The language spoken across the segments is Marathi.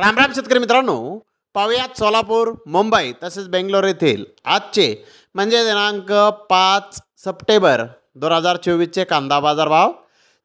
रामराम शेतकरी मित्रांनो पाहूयात सोलापूर मुंबई तसेच बेंगलोर येथील आजचे म्हणजे दिनांक पाच सप्टेंबर दोन हजार चोवीसचे कांदा बाजार भाव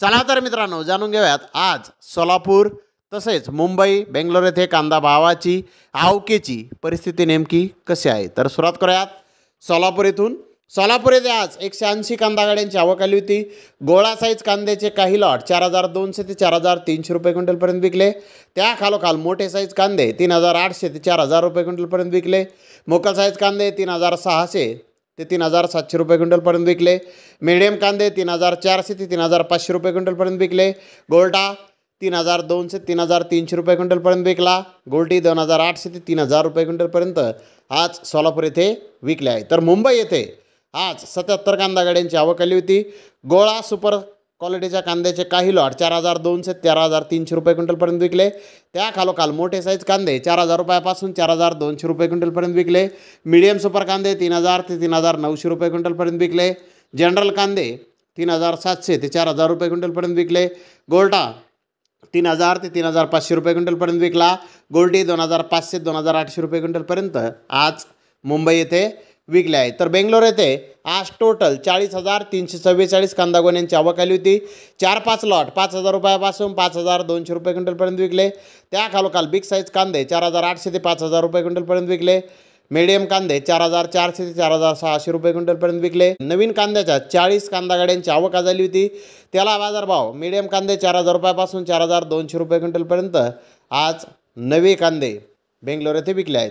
चला तर मित्रांनो जाणून घेऊयात आज सोलापूर तसेच मुंबई बेंगलोर येथे कांदा भावाची आवकेची परिस्थिती नेमकी कशी आहे तर सुरुवात करूयात सोलापूर येथून सोलापूर येथे आज एकशे ऐंशी कांदा गाड्यांची आवक आली होती गोळा साईज कांद्याचे काही लॉट चार हजार दोनशे ते चार हजार तीनशे रुपये क्विंटलपर्यंत विकले त्या खालोखाल मोठे साईज कांदे तीन हजार आठशे ते चार हजार रुपये क्विंटलपर्यंत विकले मोकल साईज कांदे तीन हजार सहाशे ते तीन हजार सातशे रुपये क्विंटलपर्यंत विकले मिडियम कांदे तीन हजार चारशे ते तीन हजार पाचशे रुपये क्विंटलपर्यंत विकले गोल्टा तीन हजार दोनशे तीन हजार तीनशे रुपये क्विंटलपर्यंत विकला गोल्टी दोन हजार आठशे ते तीन हजार रुपये क्विंटलपर्यंत आज सोलापूर येथे विकले आहे तर मुंबई येथे आज सत्याहत्तर कांदा गाड्यांची आवक आली होती गोळा सुपर क्वालिटीच्या कांद्याचे काही लॉट चार हजार दोनशे तेरा हजार तीनशे रुपये क्विंटलपर्यंत विकले त्या खालोखाल मोठे साईज कांदे चार हजार रुपयापासून चार हजार दोनशे रुपये क्विंटलपर्यंत विकले मिडियम सुपर कांदे तीन हजार ते तीन हजार नऊशे रुपये क्विंटलपर्यंत विकले जनरल कांदे तीन हजार सातशे ते चार हजार रुपये क्विंटलपर्यंत विकले गोल्टा तीन हजार ते तीन हजार पाचशे रुपये क्विंटलपर्यंत विकला गोल्टी दोन हजार पाचशे दोन हजार आठशे रुपये क्विंटलपर्यंत आज मुंबई येथे विकले आहेत तर बेंगलोर येथे आज टोटल चाळीस हजार तीनशे चव्वेचाळीस कांदा गोण्यांची आवक आली होती चार पाच लॉट पाच हजार रुपयापासून पाच हजार दोनशे रुपये क्विंटलपर्यंत विकले त्या खालोखाल बिग साईज कांदे चार हजार आठशे ते पाच हजार रुपये क्विंटलपर्यंत विकले मीडियम कांदे चार हजार चारशे ते चार हजार सहाशे रुपये क्विंटलपर्यंत विकले नवीन कांद्याच्या चाळीस कांदा गाड्यांची आवक झाली होती त्याला बाजारभाव मीडियम कांदे चार हजार रुपयापासून चार हजार दोनशे रुपये क्विंटलपर्यंत आज नवे कांदे बेंगलोर येथे विकले आहेत